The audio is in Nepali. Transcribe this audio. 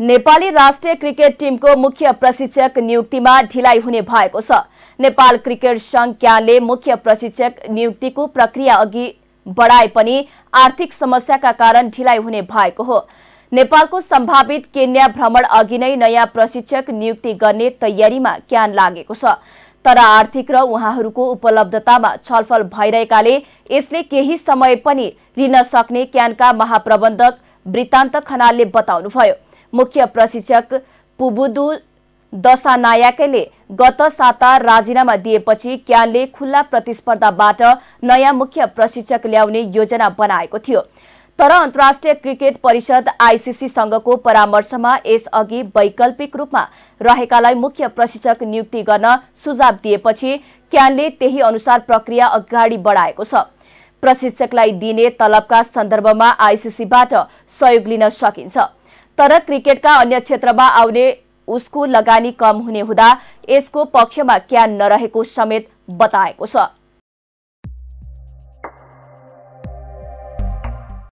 नेपाली राष्ट्रिय क्रिकेट टिमको मुख्य प्रशिक्षक नियुक्तिमा ढिलाइ हुने भएको छ नेपाल क्रिकेट संज्ञाले क्याले मुख्य प्रशिक्षक नियुक्तिको प्रक्रिया अघि बढाए पनि आर्थिक समस्याका कारण ढिलाइ हुने भएको हो नेपालको सम्भावित केन्या भ्रमण अघि नै नयाँ प्रशिक्षक नियुक्ति गर्ने तयारीमा क्यान लागेको छ तर आर्थिक र उहाँहरूको उपलब्धतामा छलफल भइरहेकाले यसले केही समय पनि लिन सक्ने क्यानका महाप्रबन्धक वृत्तान्त खनालले बताउनुभयो मुख्य प्रशिक्षक पुबुदु दशानायाकैले गत साता राजीनामा दिएपछि क्यानले खुल्ला प्रतिस्पर्धाबाट नयाँ मुख्य प्रशिक्षक ल्याउने योजना बनाएको थियो तर अन्तर्राष्ट्रिय क्रिकेट परिषद आइसिसीसँगको परामर्शमा यसअघि वैकल्पिक रूपमा रहेकालाई मुख्य प्रशिक्षक नियुक्ति गर्न सुझाव दिएपछि क्यानले त्यही अनुसार प्रक्रिया अगाडि बढाएको छ प्रशिक्षकलाई दिने तलबका सन्दर्भमा आइसिसीबाट सहयोग लिन सकिन्छ तर क्रिकेटका अन्य क्षेत्रमा आउने उसको लगानी कम हुने हुँदा यसको पक्षमा ज्ञान नरहेको समेत बताएको छ